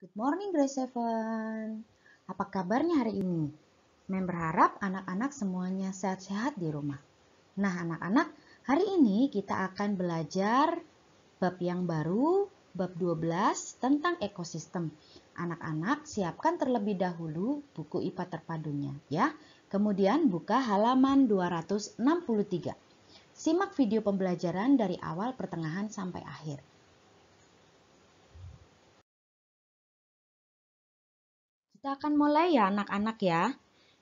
Good morning grade 7. Apa kabarnya hari ini? Mem berharap anak-anak semuanya sehat-sehat di rumah. Nah, anak-anak, hari ini kita akan belajar bab yang baru, bab 12 tentang ekosistem. Anak-anak, siapkan terlebih dahulu buku IPA terpadunya ya. Kemudian buka halaman 263. Simak video pembelajaran dari awal pertengahan sampai akhir. Kita akan mulai ya anak-anak ya.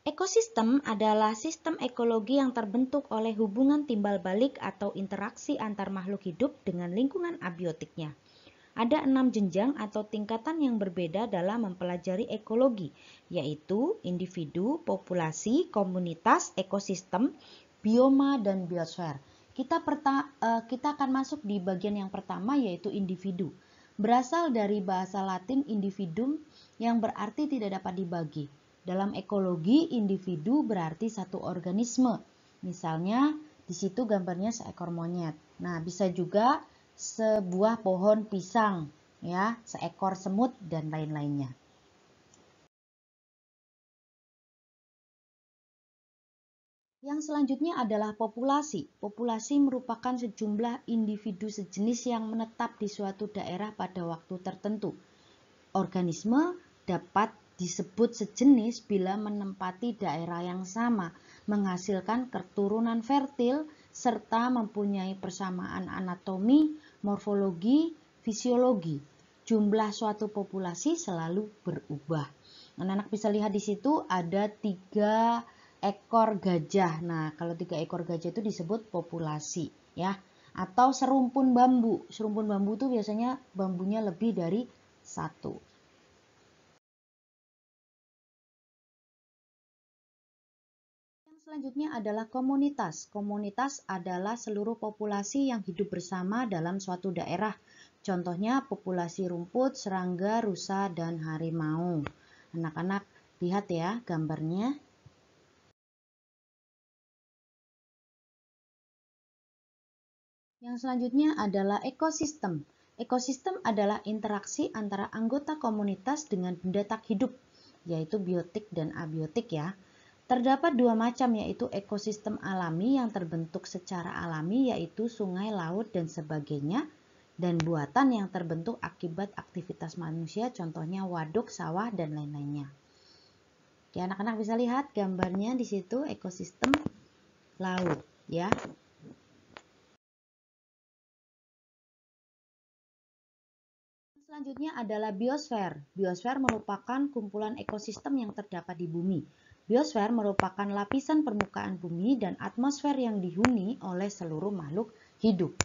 Ekosistem adalah sistem ekologi yang terbentuk oleh hubungan timbal balik atau interaksi antar makhluk hidup dengan lingkungan abiotiknya. Ada enam jenjang atau tingkatan yang berbeda dalam mempelajari ekologi, yaitu individu, populasi, komunitas, ekosistem, bioma, dan biosfer. Kita, eh, kita akan masuk di bagian yang pertama yaitu individu berasal dari bahasa Latin individum yang berarti tidak dapat dibagi. Dalam ekologi, individu berarti satu organisme. Misalnya, di situ gambarnya seekor monyet. Nah, bisa juga sebuah pohon pisang, ya, seekor semut dan lain-lainnya. Yang selanjutnya adalah populasi. Populasi merupakan sejumlah individu sejenis yang menetap di suatu daerah pada waktu tertentu. Organisme dapat disebut sejenis bila menempati daerah yang sama, menghasilkan keturunan fertil, serta mempunyai persamaan anatomi, morfologi, fisiologi. Jumlah suatu populasi selalu berubah. Anak-anak bisa lihat di situ ada tiga ekor gajah. Nah, kalau tiga ekor gajah itu disebut populasi, ya. Atau serumpun bambu. Serumpun bambu itu biasanya bambunya lebih dari satu. Yang selanjutnya adalah komunitas. Komunitas adalah seluruh populasi yang hidup bersama dalam suatu daerah. Contohnya populasi rumput, serangga, rusa, dan harimau. Anak-anak, lihat ya gambarnya. Yang selanjutnya adalah ekosistem. Ekosistem adalah interaksi antara anggota komunitas dengan benda tak hidup, yaitu biotik dan abiotik ya. Terdapat dua macam yaitu ekosistem alami yang terbentuk secara alami yaitu sungai, laut, dan sebagainya dan buatan yang terbentuk akibat aktivitas manusia contohnya waduk, sawah, dan lain-lainnya. Oke anak-anak bisa lihat gambarnya di situ ekosistem laut ya. Selanjutnya adalah biosfer. Biosfer merupakan kumpulan ekosistem yang terdapat di bumi. Biosfer merupakan lapisan permukaan bumi dan atmosfer yang dihuni oleh seluruh makhluk hidup.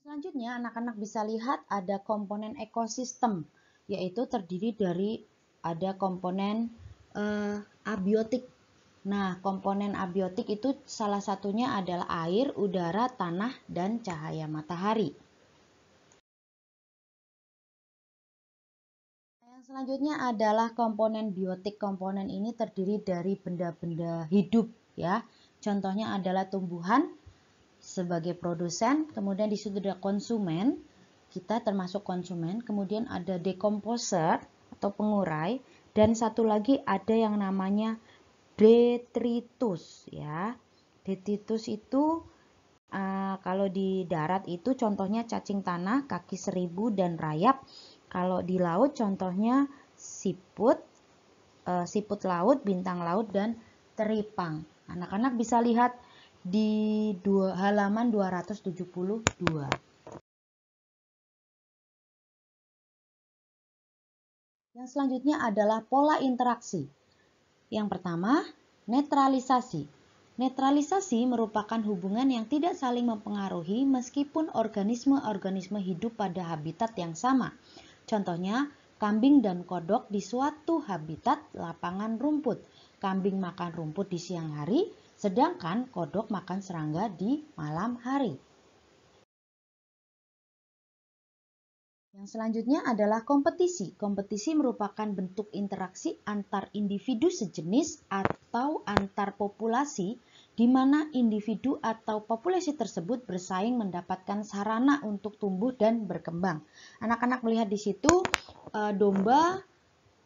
Selanjutnya, anak-anak bisa lihat ada komponen ekosistem, yaitu terdiri dari ada komponen eh, abiotik Nah, komponen abiotik itu salah satunya adalah air, udara, tanah, dan cahaya matahari. Yang selanjutnya adalah komponen biotik. Komponen ini terdiri dari benda-benda hidup ya. Contohnya adalah tumbuhan sebagai produsen, kemudian di situ ada konsumen, kita termasuk konsumen, kemudian ada dekomposer atau pengurai, dan satu lagi ada yang namanya detritus ya. Detritus itu uh, kalau di darat itu contohnya cacing tanah, kaki seribu dan rayap. Kalau di laut contohnya siput, uh, siput laut, bintang laut dan teripang. Anak-anak bisa lihat di dua, halaman 272. Yang selanjutnya adalah pola interaksi. Yang pertama, netralisasi. Netralisasi merupakan hubungan yang tidak saling mempengaruhi meskipun organisme-organisme hidup pada habitat yang sama. Contohnya, kambing dan kodok di suatu habitat lapangan rumput. Kambing makan rumput di siang hari, sedangkan kodok makan serangga di malam hari. Yang selanjutnya adalah kompetisi. Kompetisi merupakan bentuk interaksi antar individu sejenis atau antar populasi di mana individu atau populasi tersebut bersaing mendapatkan sarana untuk tumbuh dan berkembang. Anak-anak melihat di situ eh, domba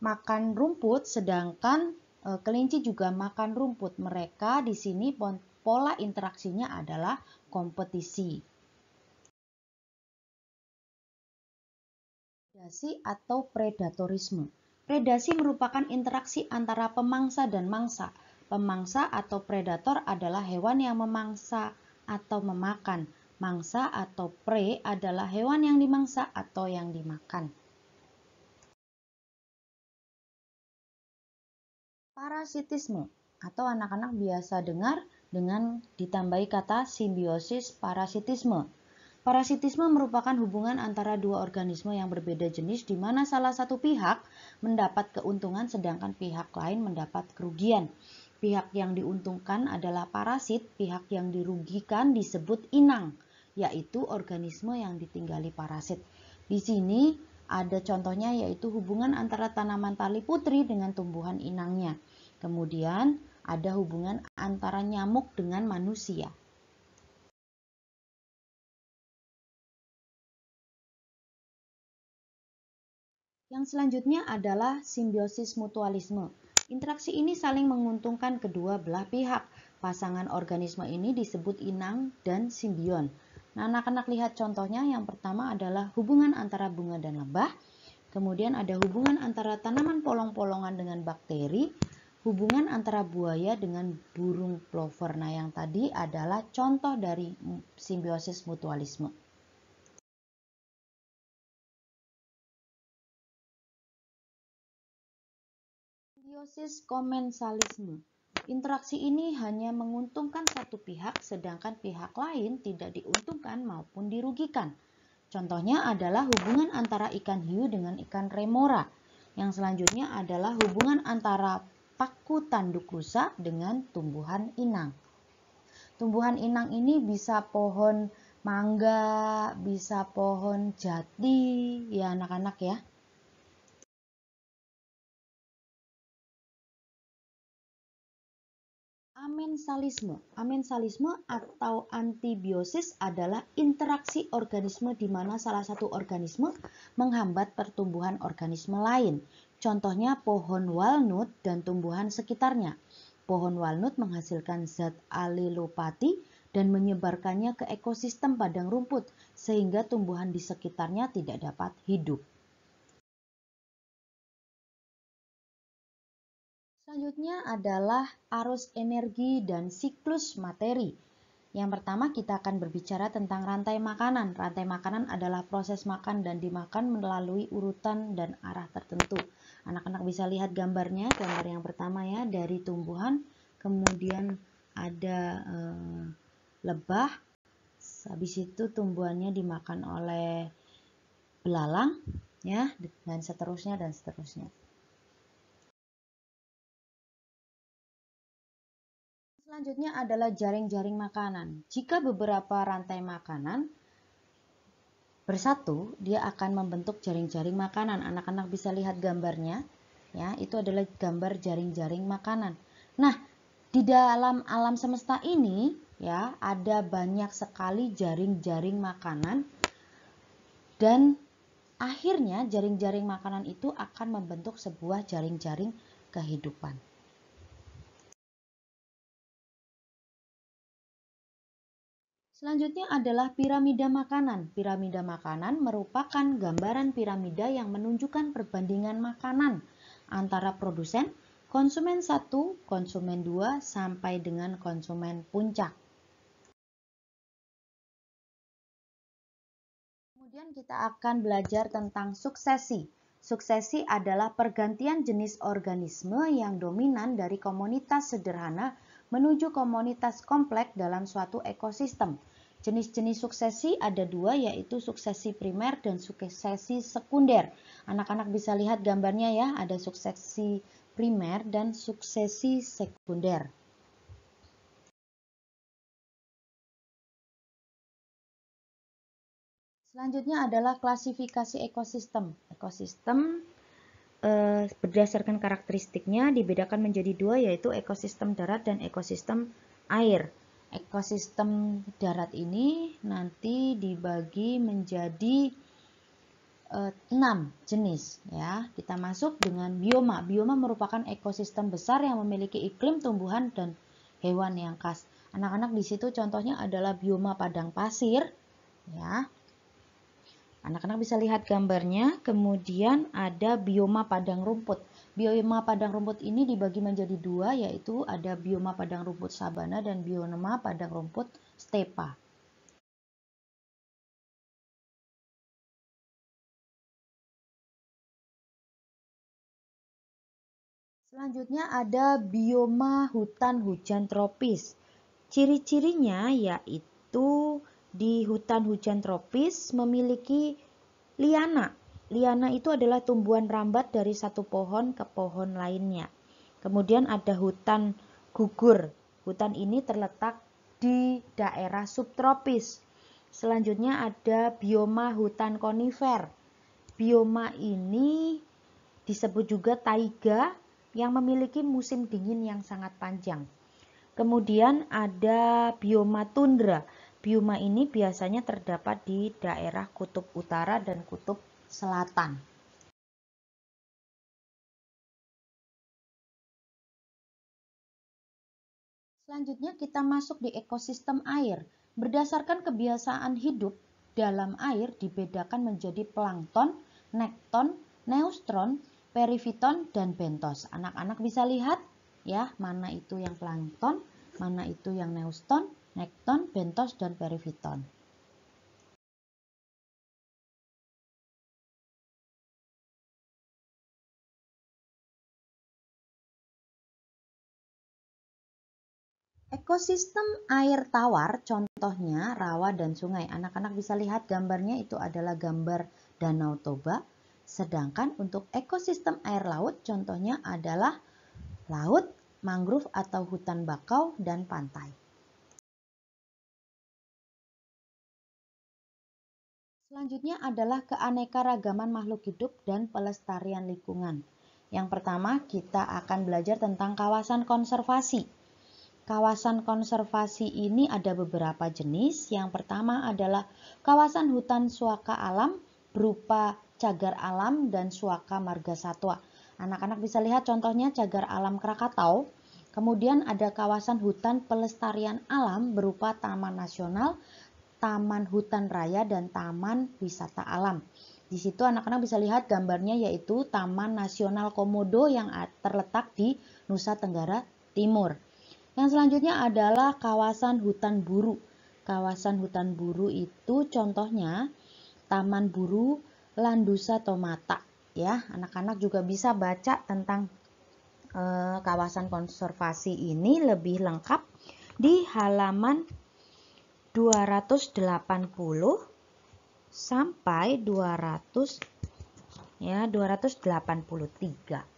makan rumput sedangkan eh, kelinci juga makan rumput. Mereka di sini pola interaksinya adalah kompetisi. predasi atau predatorisme. Predasi merupakan interaksi antara pemangsa dan mangsa. Pemangsa atau predator adalah hewan yang memangsa atau memakan. Mangsa atau pre adalah hewan yang dimangsa atau yang dimakan. Parasitisme atau anak-anak biasa dengar dengan ditambahi kata simbiosis parasitisme Parasitisme merupakan hubungan antara dua organisme yang berbeda jenis di mana salah satu pihak mendapat keuntungan sedangkan pihak lain mendapat kerugian. Pihak yang diuntungkan adalah parasit, pihak yang dirugikan disebut inang, yaitu organisme yang ditinggali parasit. Di sini ada contohnya yaitu hubungan antara tanaman tali putri dengan tumbuhan inangnya. Kemudian ada hubungan antara nyamuk dengan manusia. Yang selanjutnya adalah simbiosis mutualisme. Interaksi ini saling menguntungkan kedua belah pihak. Pasangan organisme ini disebut inang dan simbion. Nah, anak-anak lihat contohnya yang pertama adalah hubungan antara bunga dan lebah. Kemudian ada hubungan antara tanaman polong-polongan dengan bakteri, hubungan antara buaya dengan burung plover. Nah, yang tadi adalah contoh dari simbiosis mutualisme. Analisis komensalisme. Interaksi ini hanya menguntungkan satu pihak, sedangkan pihak lain tidak diuntungkan maupun dirugikan. Contohnya adalah hubungan antara ikan hiu dengan ikan remora. Yang selanjutnya adalah hubungan antara paku tanduk rusa dengan tumbuhan inang. Tumbuhan inang ini bisa pohon mangga, bisa pohon jati, ya anak-anak ya. Amensalisme. Amensalisme atau antibiosis adalah interaksi organisme di mana salah satu organisme menghambat pertumbuhan organisme lain. Contohnya pohon walnut dan tumbuhan sekitarnya. Pohon walnut menghasilkan zat alelopati dan menyebarkannya ke ekosistem padang rumput sehingga tumbuhan di sekitarnya tidak dapat hidup. Selanjutnya adalah arus energi dan siklus materi. Yang pertama kita akan berbicara tentang rantai makanan. Rantai makanan adalah proses makan dan dimakan melalui urutan dan arah tertentu. Anak-anak bisa lihat gambarnya, gambar yang pertama ya dari tumbuhan, kemudian ada e, lebah, habis itu tumbuhannya dimakan oleh belalang ya dan seterusnya dan seterusnya. Selanjutnya adalah jaring-jaring makanan. Jika beberapa rantai makanan bersatu, dia akan membentuk jaring-jaring makanan. Anak-anak bisa lihat gambarnya. Ya, itu adalah gambar jaring-jaring makanan. Nah, di dalam alam semesta ini ya, ada banyak sekali jaring-jaring makanan dan akhirnya jaring-jaring makanan itu akan membentuk sebuah jaring-jaring kehidupan. Selanjutnya adalah piramida makanan. Piramida makanan merupakan gambaran piramida yang menunjukkan perbandingan makanan antara produsen, konsumen satu, konsumen dua sampai dengan konsumen puncak. Kemudian kita akan belajar tentang suksesi. Suksesi adalah pergantian jenis organisme yang dominan dari komunitas sederhana menuju komunitas kompleks dalam suatu ekosistem. Jenis-jenis suksesi ada dua yaitu suksesi primer dan suksesi sekunder. Anak-anak bisa lihat gambarnya ya, ada suksesi primer dan suksesi sekunder. Selanjutnya adalah klasifikasi ekosistem. Ekosistem eh, berdasarkan karakteristiknya dibedakan menjadi dua yaitu ekosistem darat dan ekosistem air. Ekosistem darat ini nanti dibagi menjadi eh, enam jenis ya. Kita masuk dengan bioma. Bioma merupakan ekosistem besar yang memiliki iklim, tumbuhan dan hewan yang khas. Anak-anak di situ contohnya adalah bioma padang pasir ya. Anak-anak bisa lihat gambarnya. Kemudian ada bioma padang rumput. Bioma padang rumput ini dibagi menjadi dua, yaitu ada bioma padang rumput sabana dan bioma padang rumput stepa. Selanjutnya ada bioma hutan hujan tropis. Ciri-cirinya yaitu di hutan hujan tropis memiliki liana. Liana itu adalah tumbuhan rambat dari satu pohon ke pohon lainnya. Kemudian ada hutan gugur. Hutan ini terletak di daerah subtropis. Selanjutnya ada bioma hutan konifer. Bioma ini disebut juga taiga yang memiliki musim dingin yang sangat panjang. Kemudian ada bioma tundra. Bioma ini biasanya terdapat di daerah kutub utara dan kutub selatan. Selanjutnya kita masuk di ekosistem air. Berdasarkan kebiasaan hidup, dalam air dibedakan menjadi plankton, nekton, neustron, periviton, dan bentos. Anak-anak bisa lihat ya, mana itu yang plankton, mana itu yang neuston, nekton, bentos, dan periviton. Ekosistem air tawar, contohnya rawa dan sungai. Anak-anak bisa lihat gambarnya itu adalah gambar Danau Toba. Sedangkan untuk ekosistem air laut, contohnya adalah laut, mangrove atau hutan bakau, dan pantai. Selanjutnya adalah keanekaragaman makhluk hidup dan pelestarian lingkungan. Yang pertama, kita akan belajar tentang kawasan konservasi. Kawasan konservasi ini ada beberapa jenis. Yang pertama adalah kawasan hutan suaka alam berupa cagar alam dan suaka marga satwa. Anak-anak bisa lihat contohnya cagar alam Krakatau. Kemudian ada kawasan hutan pelestarian alam berupa taman nasional, Taman Hutan Raya dan Taman Wisata Alam. Di situ anak-anak bisa lihat gambarnya yaitu Taman Nasional Komodo yang terletak di Nusa Tenggara Timur. Yang selanjutnya adalah kawasan hutan buru. Kawasan hutan buru itu contohnya Taman Buru Landusa Tomata. Ya, anak-anak juga bisa baca tentang e, kawasan konservasi ini lebih lengkap di halaman 280 sampai 200 ya 283.